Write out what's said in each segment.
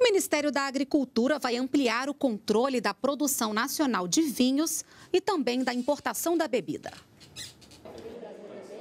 O Ministério da Agricultura vai ampliar o controle da produção nacional de vinhos e também da importação da bebida.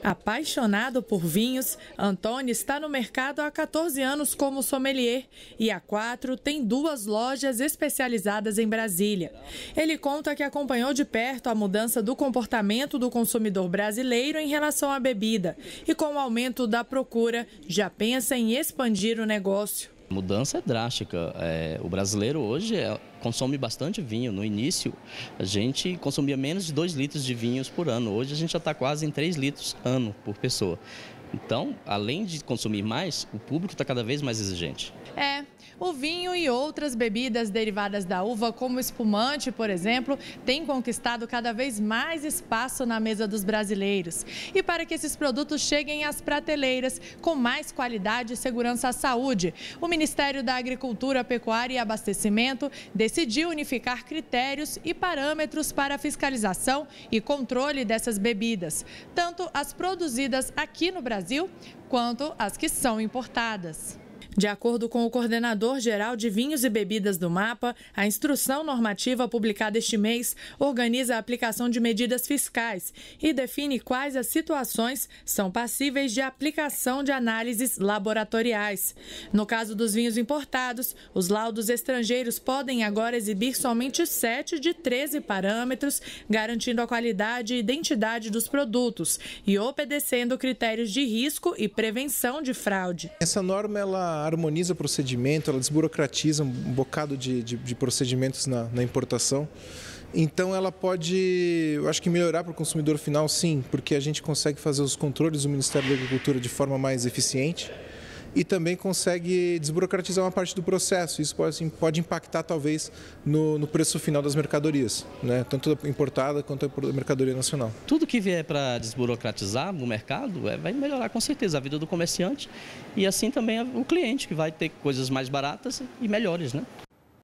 Apaixonado por vinhos, Antônio está no mercado há 14 anos como sommelier e há quatro tem duas lojas especializadas em Brasília. Ele conta que acompanhou de perto a mudança do comportamento do consumidor brasileiro em relação à bebida e, com o aumento da procura, já pensa em expandir o negócio. Mudança é drástica. É, o brasileiro hoje é, consome bastante vinho. No início, a gente consumia menos de 2 litros de vinhos por ano. Hoje, a gente já está quase em 3 litros ano por pessoa. Então, além de consumir mais, o público está cada vez mais exigente. É, o vinho e outras bebidas derivadas da uva, como espumante, por exemplo, têm conquistado cada vez mais espaço na mesa dos brasileiros. E para que esses produtos cheguem às prateleiras com mais qualidade e segurança à saúde, o Ministério da Agricultura, Pecuária e Abastecimento decidiu unificar critérios e parâmetros para fiscalização e controle dessas bebidas, tanto as produzidas aqui no Brasil Brasil quanto as que são importadas. De acordo com o coordenador geral de vinhos e bebidas do MAPA, a instrução normativa publicada este mês organiza a aplicação de medidas fiscais e define quais as situações são passíveis de aplicação de análises laboratoriais. No caso dos vinhos importados, os laudos estrangeiros podem agora exibir somente 7 de 13 parâmetros, garantindo a qualidade e identidade dos produtos e obedecendo critérios de risco e prevenção de fraude. Essa norma ela harmoniza procedimento, ela desburocratiza um bocado de, de, de procedimentos na, na importação. Então ela pode, eu acho que melhorar para o consumidor final, sim, porque a gente consegue fazer os controles do Ministério da Agricultura de forma mais eficiente e também consegue desburocratizar uma parte do processo. Isso pode, assim, pode impactar, talvez, no, no, preço final das mercadorias, né? tanto importada quanto a mercadoria nacional. Tudo que vier para desburocratizar no mercado é, vai melhorar com certeza a vida do comerciante e assim também o cliente, que vai ter coisas mais baratas e melhores. Né?